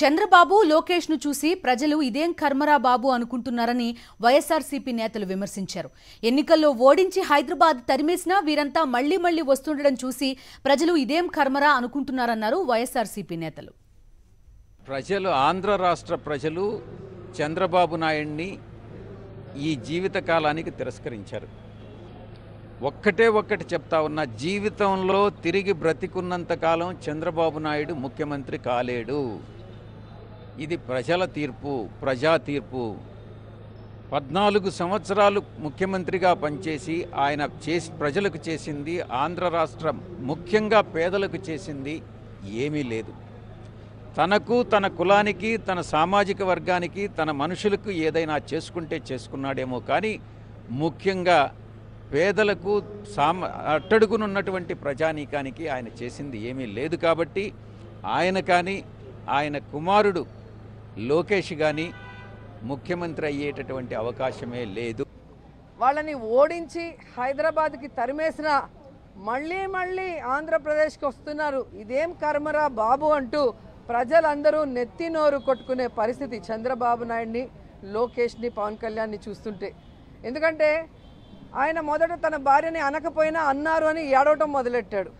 చంద్రబాబు లోకేష్ ను చూసి ప్రజలు ఇదేం కర్మరా బాబు అనుకుంటున్నారని వైఎస్ఆర్సీపీ నేతలు విమర్శించారు ఎన్నికల్లో ఓడించి హైదరాబాద్ తరిమేసినా వీరంతా మళ్లీ మళ్లీ వస్తుండడం చూసి ప్రజలు ఇదేం కర్మరా అనుకుంటున్నారన్నారు వైఎస్ఆర్సీపీ నేతలు ప్రజలు ఆంధ్ర రాష్ట్ర ప్రజలు చంద్రబాబు నాయుడిని ఈ జీవితకాలానికి తిరస్కరించారు ఒక్కటే ఒక్కటి చెప్తా ఉన్నా జీవితంలో తిరిగి బ్రతికున్నంతకాలం చంద్రబాబు నాయుడు ముఖ్యమంత్రి కాలేడు ఇది ప్రజల తీర్పు ప్రజా తీర్పు పద్నాలుగు సంవత్సరాలు ముఖ్యమంత్రిగా పనిచేసి ఆయన చేసి ప్రజలకు చేసింది ఆంధ్ర రాష్ట్రం ముఖ్యంగా పేదలకు చేసింది ఏమీ లేదు తనకు తన కులానికి తన సామాజిక వర్గానికి తన మనుషులకు ఏదైనా చేసుకుంటే చేసుకున్నాడేమో కానీ ముఖ్యంగా పేదలకు సామ అట్టడుగునున్నటువంటి ప్రజానీకానికి ఆయన చేసింది ఏమీ లేదు కాబట్టి ఆయన కానీ ఆయన కుమారుడు లోకేష్ కానీ ముఖ్యమంత్రి అయ్యేటటువంటి అవకాశమే లేదు వాళ్ళని ఓడించి హైదరాబాద్కి తరిమేసిన మళ్ళీ మళ్ళీ ఆంధ్రప్రదేశ్కి వస్తున్నారు ఇదేం కర్మరా బాబు అంటూ ప్రజలందరూ నెత్తి నోరు కొట్టుకునే పరిస్థితి చంద్రబాబు నాయుడిని లోకేష్ని పవన్ కళ్యాణ్ని చూస్తుంటే ఎందుకంటే ఆయన మొదట తన భార్యని అనకపోయినా అన్నారు అని ఏడవటం మొదలెట్టాడు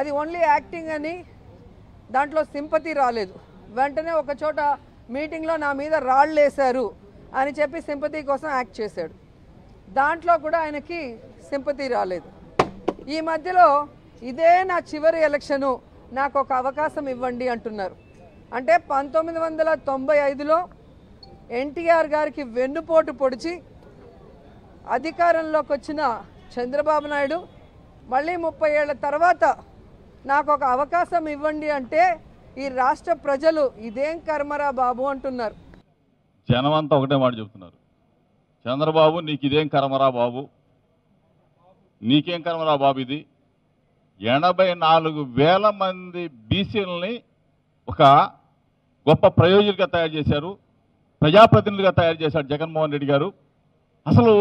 అది ఓన్లీ యాక్టింగ్ అని దాంట్లో సింపతి రాలేదు వెంటనే ఒక చోట మీటింగ్లో నా మీద రాళ్ళేశారు అని చెప్పి సింపతి కోసం యాక్ట్ చేశాడు దాంట్లో కూడా ఆయనకి సింపతి రాలేదు ఈ మధ్యలో ఇదే నా చివరి ఎలక్షను నాకు ఒక అవకాశం ఇవ్వండి అంటున్నారు అంటే పంతొమ్మిది వందల తొంభై ఐదులో ఎన్టీఆర్ గారికి వెన్నుపోటు పొడిచి అధికారంలోకి వచ్చిన చంద్రబాబు నాయుడు మళ్ళీ ముప్పై ఏళ్ళ తర్వాత నాకు ఒక అవకాశం ఇవ్వండి అంటే ఈ రాష్ట్ర ప్రజలు ఇదేం కర్మరా బాబు అంటున్నారు జనమంతా ఒకటే మాట చెబుతున్నారు చంద్రబాబు నీకు ఇదేం కర్మరా బాబు నీకేం కర్మరా బాబు ఇది ఎనభై నాలుగు వేల మంది బీసీలని ఒక గొప్ప ప్రయోజకులుగా తయారు చేశారు ప్రజాప్రతినిధులుగా తయారు చేశారు జగన్మోహన్ రెడ్డి గారు అసలు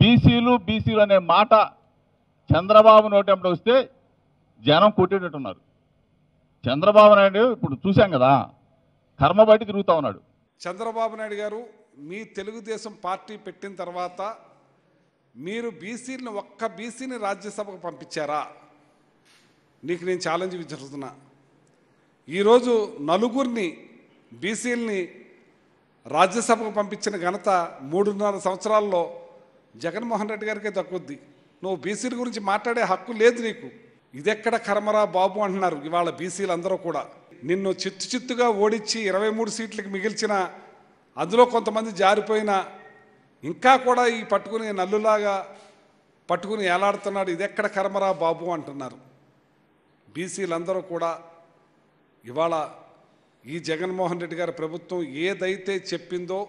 బీసీలు బీసీలు అనే మాట చంద్రబాబు నోటెంపటి వస్తే జనం కొట్టేటట్టున్నారు చంద్రబాబు నాయుడు ఇప్పుడు చూశాం కదా కర్మ బయట తిరుగుతూ ఉన్నాడు చంద్రబాబు నాయుడు గారు మీ తెలుగుదేశం పార్టీ పెట్టిన తర్వాత మీరు బీసీని ఒక్క బీసీని రాజ్యసభకు పంపించారా నీకు నేను ఛాలెంజ్ విచారుతున్నా ఈరోజు నలుగురిని బీసీలని రాజ్యసభకు పంపించిన ఘనత మూడున్నర సంవత్సరాల్లో జగన్మోహన్ రెడ్డి గారికే దక్కుద్ది నువ్వు బీసీల గురించి మాట్లాడే హక్కు లేదు నీకు ఇదెక్కడ కర్మరా బాబు అంటున్నారు ఇవాళ బీసీలు అందరూ కూడా నిన్ను చిత్తు చిత్తుగా ఓడించి ఇరవై మూడు సీట్లకు మిగిల్చిన అందులో కొంతమంది జారిపోయిన ఇంకా కూడా ఈ పట్టుకుని నల్లులాగా పట్టుకుని ఏలాడుతున్నాడు ఇదెక్కడ కర్మరా బాబు అంటున్నారు బీసీలందరూ కూడా ఇవాళ ఈ జగన్మోహన్ రెడ్డి గారి ప్రభుత్వం ఏదైతే చెప్పిందో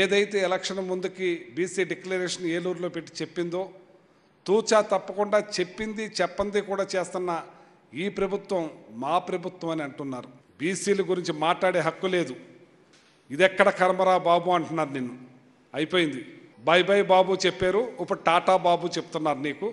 ఏదైతే ఎలక్షన్ ముందుకి బీసీ డిక్లరేషన్ ఏలూరులో పెట్టి చెప్పిందో తూచా తప్పకుండా చెప్పింది చెప్పంది కూడా చేస్తున్న ఈ ప్రభుత్వం మా ప్రభుత్వం అని అంటున్నారు బీసీల గురించి మాట్లాడే హక్కు లేదు ఇది ఎక్కడ కర్మరా బాబు అంటున్నారు నిన్ను అయిపోయింది బై బై బాబు చెప్పారు ఇప్పుడు టాటా బాబు చెప్తున్నారు నీకు